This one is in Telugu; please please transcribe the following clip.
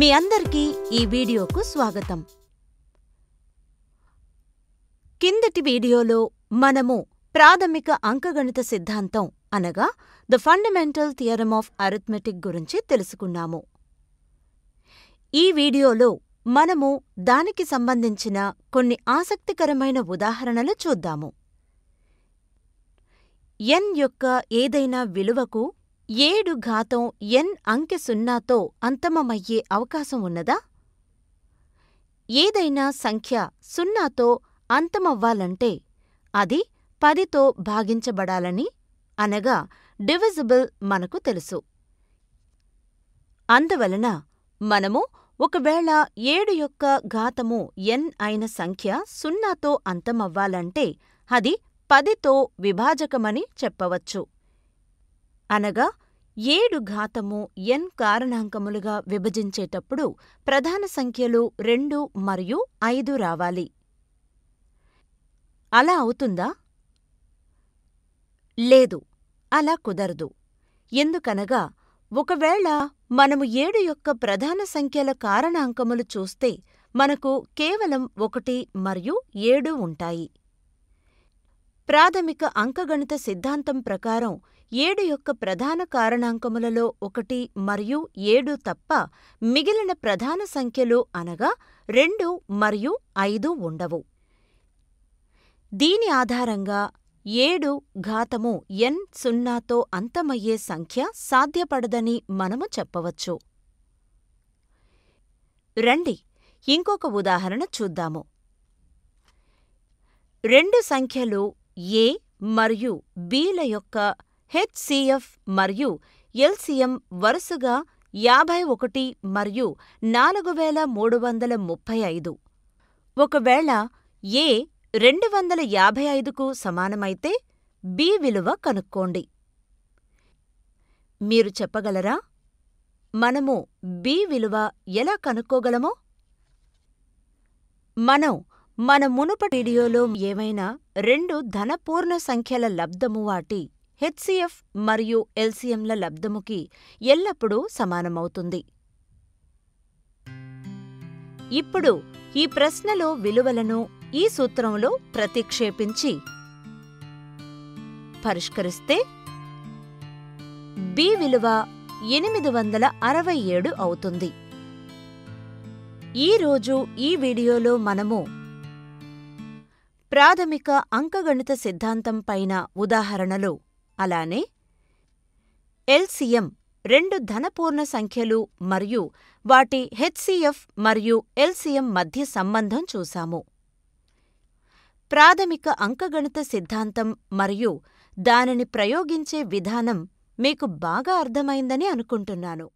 మీ అందరికీ ఈ వీడియోకు స్వాగతం కిందటి వీడియోలో మనము ప్రాథమిక అంకగణిత సిద్ధాంతం అనగా the fundamental theorem of arithmetic గురించి తెలుసుకున్నాము ఈ వీడియోలో మనము దానికి సంబంధించిన కొన్ని ఆసక్తికరమైన ఉదాహరణలు చూద్దాము ఎన్ యొక్క ఏదైనా విలువకు ఏడు ఘాతం ఎన్ అంకె సున్నాతో అంతమమయ్యే అవకాశం ఉన్నదా ఏదైనా సంఖ్య సున్నాతో అంతమవ్వాలంటే అది పదితో భాగించబడాలని అనగా డివిజిబుల్ మనకు తెలుసు అందువలన మనము ఒకవేళ ఏడు యొక్క ఘాతము ఎన్ అయిన సంఖ్య సున్నాతో అంతమవ్వాలంటే అది పదితో విభాజకమని చెప్పవచ్చు అనగా ఏడు ఘాతము ఎన్ కారణాంకములుగా విభజించేటప్పుడు ప్రధాన సంఖ్యలు రెండు మరియు ఐదు రావాలి అలా అవుతుందా లేదు అలా కుదరదు ఎందుకనగా ఒకవేళ మనము ఏడు యొక్క ప్రధాన సంఖ్యల కారణాంకములు చూస్తే మనకు కేవలం ఒకటి మరియు ఏడు ఉంటాయి ప్రాథమిక అంకగణిత సిద్ధాంతం ప్రకారం ఏడు యొక్క ప్రధాన కారణాంకములలో ఒకటి మరియు ఏడు తప్ప మిగిలిన ప్రధాన సంఖ్యలు అనగా రెండు మరియు ఐదు ఉండవు దీని ఆధారంగా ఏడు ఘాతము ఎన్ సున్నాతో అంతమయ్యే సంఖ్య సాధ్యపడదని మనము చెప్పవచ్చు రండి ఇంకొక ఉదాహరణ చూద్దాము రెండు సంఖ్యలు ఏ మరియు బి ల యొక్క హెచ్సిఎఫ్ మరియు ఎల్సిఎం వరుసగా యాభై ఒకటి మరియు నాలుగు వేల మూడు వందల ముప్పై ఐదు. ఒకవేళ ఏ రెండు వందల యాభై ఐదుకు సమానమైతే బి విలువ కనుక్కోండి. మీరు చెప్పగలరా? మనము బి విలువ ఎలా కనుక్కోగలమో? మనం మన మునుపటి వీడియోలో ఏవైనా రెండు ధనపూర్ణ సంఖ్యల లబ్ధము వాటి హెచ్సిఎఫ్ మరియు ఎల్సిఎంల లబ్ధముకి ఎల్లప్పుడూ సమానమవుతుంది ఇప్పుడు ఈ ప్రశ్నలో విలువలను ఈ సూత్రంలో ప్రతిక్షేపించి పరిష్కరిస్తే బి విలువ ఎనిమిది వందల అరవై ఏడు అవుతుంది ఈరోజు ఈ వీడియోలో మనము ప్రాథమిక అంకగణిత సిద్ధాంతం పైన ఉదాహరణలు అలానే ఎల్సిఎం రెండు ధనపూర్ణ సంఖ్యలు మరియు వాటి హెచ్సిఎఫ్ మరియు ఎల్సిఎం మధ్య సంబంధం చూశాము ప్రాథమిక అంకగణిత సిద్ధాంతం మరియు దానిని ప్రయోగించే విధానం మీకు బాగా అర్థమైందని అనుకుంటున్నాను